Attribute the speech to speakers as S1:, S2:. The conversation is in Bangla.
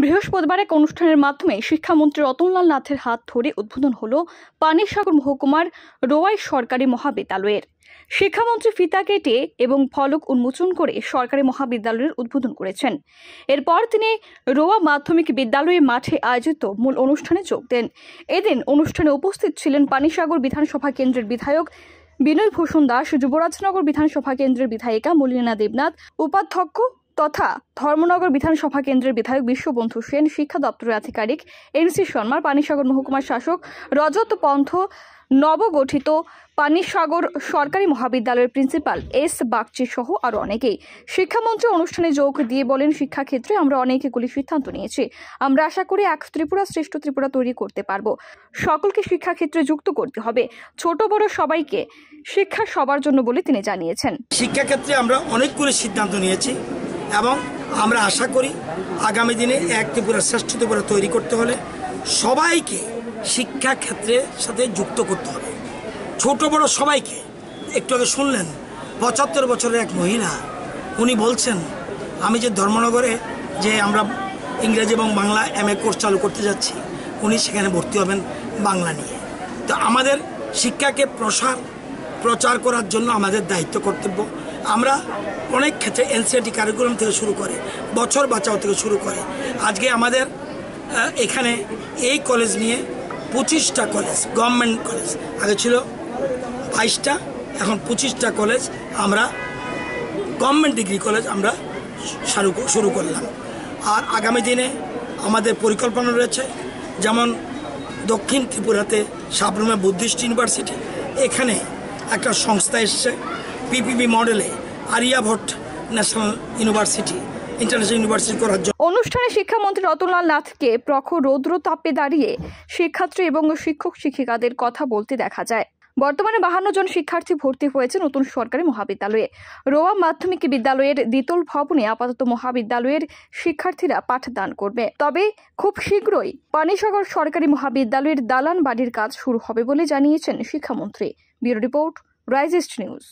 S1: বৃহস্পতিবার এক অনুষ্ঠানের মাধ্যমে শিক্ষামন্ত্রী রতনলাল নাথের হাত ধরে উদ্বোধন হল পানিসাগর মহকুমার রোয়াই সরকারি মহাবিদ্যালয়ের শিক্ষামন্ত্রী ফিতা কেটে এবং ফলক উন্মোচন করে সরকারি মহাবিদ্যালয়ের উদ্বোধন করেছেন এরপর তিনি রোয়া মাধ্যমিক বিদ্যালয়ের মাঠে আয়োজিত মূল অনুষ্ঠানে যোগ দেন এদিন অনুষ্ঠানে উপস্থিত ছিলেন পানিসাগর বিধানসভা কেন্দ্রের বিধায়ক বিনয় ভূষণ দাস যুবরাজনগর বিধানসভা কেন্দ্রের বিধায়িকা মলিনা দেবনাথ উপাধ্যক্ষ তথা ধর্মনগর বিধানসভা কেন্দ্রের বিধায়ক বিশ্ববন্ধু সেন শিক্ষা দপ্তরের আধিকারিক এনসি শর্মার পানিসাগর মহকুমার শাসক রজত পন্থ নবগঠিত পানিসাগর সরকারি মহাবিদ্যালয়ের প্রিন্সিপাল এস বাগচি সহ আরও অনেকেই শিক্ষামন্ত্রী অনুষ্ঠানে যোগ দিয়ে বলেন শিক্ষাক্ষেত্রে আমরা অনেকগুলি সিদ্ধান্ত নিয়েছি আমরা আশা করি এক ত্রিপুরা শ্রেষ্ঠ ত্রিপুরা তৈরি করতে পারব সকলকে শিক্ষাক্ষেত্রে যুক্ত করতে হবে ছোট বড় সবাইকে শিক্ষা সবার জন্য বলে তিনি জানিয়েছেন
S2: শিক্ষাক্ষেত্রে আমরা অনেকগুলি সিদ্ধান্ত নিয়েছি এবং আমরা আশা করি আগামী দিনে এক ত্রিপুরা শ্রেষ্ঠ ত্রিপুরা তৈরি করতে হলে সবাইকে শিক্ষা ক্ষেত্রে সাথে যুক্ত করতে হবে ছোট বড় সবাইকে একটু আগে শুনলেন পঁচাত্তর বছরের এক মহিলা উনি বলছেন আমি যে ধর্মনগরে যে আমরা ইংরেজি এবং বাংলা এম এ কোর্স চালু করতে যাচ্ছি উনি সেখানে ভর্তি হবেন বাংলা নিয়ে তো আমাদের শিক্ষাকে প্রসার প্রচার করার জন্য আমাদের দায়িত্ব কর্তব্য আমরা অনেক ক্ষেত্রে এনসিআরটি কারিকুলাম থেকে শুরু করে বছর বাঁচাও থেকে শুরু করে আজকে আমাদের এখানে এই কলেজ নিয়ে পঁচিশটা কলেজ গভর্নমেন্ট কলেজ আগে ছিল বাইশটা এখন পঁচিশটা কলেজ আমরা গভর্নমেন্ট ডিগ্রি কলেজ আমরা শুরু করলাম আর আগামী দিনে আমাদের পরিকল্পনা রয়েছে যেমন দক্ষিণ ত্রিপুরাতে সাবরুমে বুদ্ধিস্ট ইউনিভার্সিটি এখানে একটা সংস্থা এসছে পিপিবি মডেলে Aryabhatta national university international university করার জন্য
S1: অনুষ্ঠানে শিক্ষামন্ত্রী রতনলাল নাথকে প্রখর রৌদ্র তাপে দাঁড়িয়ে শিক্ষার্থী এবং শিক্ষক শিক্ষিকাদের কথা বলতে দেখা যায় বর্তমানে বাহান্ন জন শিক্ষার্থী ভর্তি হয়েছে নতুন সরকারি মহাবিদ্যালয়ে রোয়া মাধ্যমিক বিদ্যালয়ের দ্বিতল ভবনে আপাতত মহাবিদ্যালয়ের শিক্ষার্থীরা পাঠদান করবে তবে খুব শীঘ্রই পানিসাগর সরকারি মহাবিদ্যালয়ের দালান বাড়ির কাজ শুরু হবে বলে জানিয়েছেন শিক্ষামন্ত্রী ব্যুরো রিপোর্ট রাইজেস্ট নিউজ